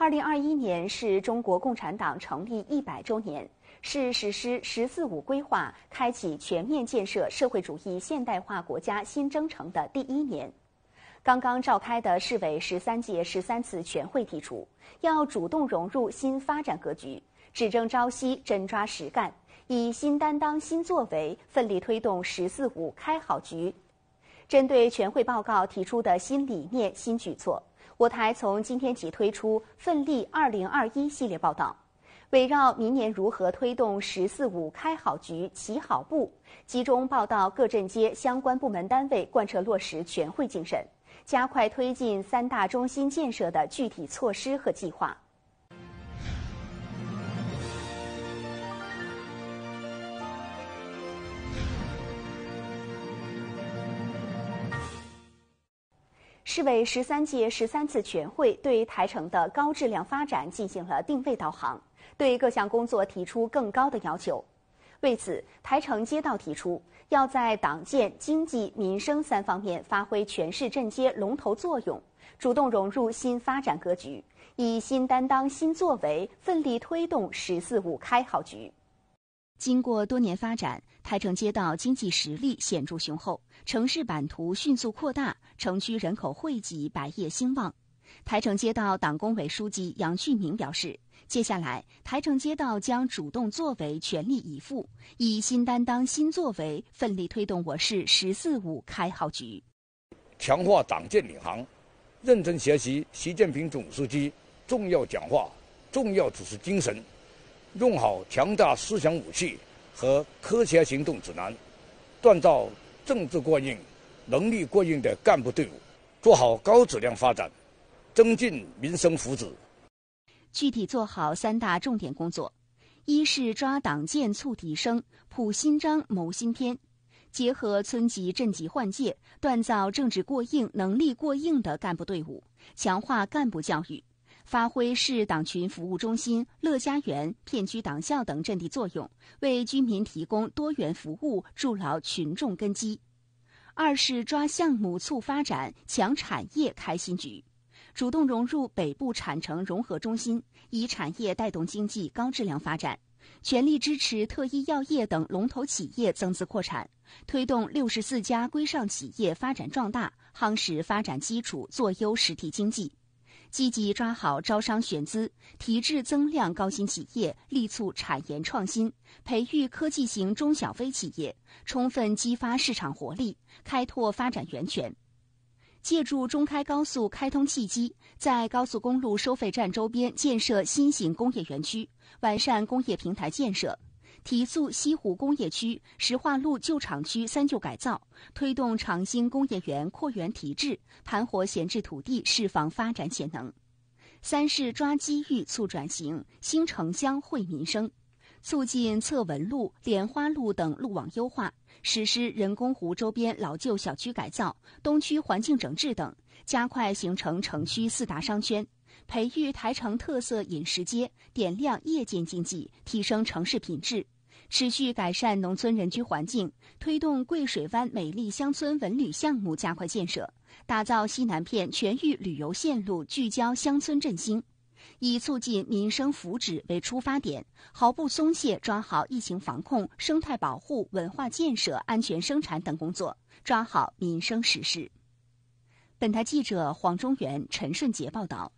二零二一年是中国共产党成立一百周年，是实施“十四五”规划、开启全面建设社会主义现代化国家新征程的第一年。刚刚召开的市委十三届十三次全会提出，要主动融入新发展格局，只争朝夕、真抓实干，以新担当、新作为，奋力推动“十四五”开好局。针对全会报告提出的新理念、新举措。我台从今天起推出“奋力二零二一”系列报道，围绕明年如何推动“十四五”开好局、起好步，集中报道各镇街相关部门单位贯彻落实全会精神，加快推进三大中心建设的具体措施和计划。市委十三届十三次全会对台城的高质量发展进行了定位导航，对各项工作提出更高的要求。为此，台城街道提出要在党建、经济、民生三方面发挥全市镇街龙头作用，主动融入新发展格局，以新担当、新作为，奋力推动“十四五”开好局。经过多年发展，台城街道经济实力显著雄厚，城市版图迅速扩大，城区人口汇集，百业兴旺。台城街道党工委书记杨俊明表示，接下来台城街道将主动作为，全力以赴，以新担当、新作为，奋力推动我市“十四五”开好局。强化党建领航，认真学习习近平总书记重要讲话、重要指示精神。用好强大思想武器和科学行动指南，锻造政治过硬、能力过硬的干部队伍，做好高质量发展，增进民生福祉。具体做好三大重点工作：一是抓党建促提升、谱新章谋新篇，结合村级、镇级换届，锻造政治过硬、能力过硬的干部队伍，强化干部教育。发挥市党群服务中心、乐家园、片区党校等阵地作用，为居民提供多元服务，筑牢群众根基。二是抓项目促发展，强产业开新局，主动融入北部产城融合中心，以产业带动经济高质量发展。全力支持特医药业等龙头企业增资扩产，推动六十四家规上企业发展壮大，夯实发展基础，做优实体经济。积极抓好招商选资，提质增量高新企业，力促产研创新，培育科技型中小微企业，充分激发市场活力，开拓发展源泉。借助中开高速开通契机，在高速公路收费站周边建设新型工业园区，完善工业平台建设。提速西湖工业区石化路旧厂区三旧改造，推动长兴工业园扩园提质，盘活闲置土地，释放发展潜能。三是抓机遇促转型，新城乡惠民生，促进侧文路、莲花路等路网优化，实施人工湖周边老旧小区改造、东区环境整治等，加快形成城区四大商圈，培育台城特色饮食街，点亮夜间经济，提升城市品质。持续改善农村人居环境，推动桂水湾美丽乡村文旅项目加快建设，打造西南片全域旅游线路，聚焦乡村振兴，以促进民生福祉为出发点，毫不松懈抓好疫情防控、生态保护、文化建设、安全生产等工作，抓好民生实事。本台记者黄忠元、陈顺杰报道。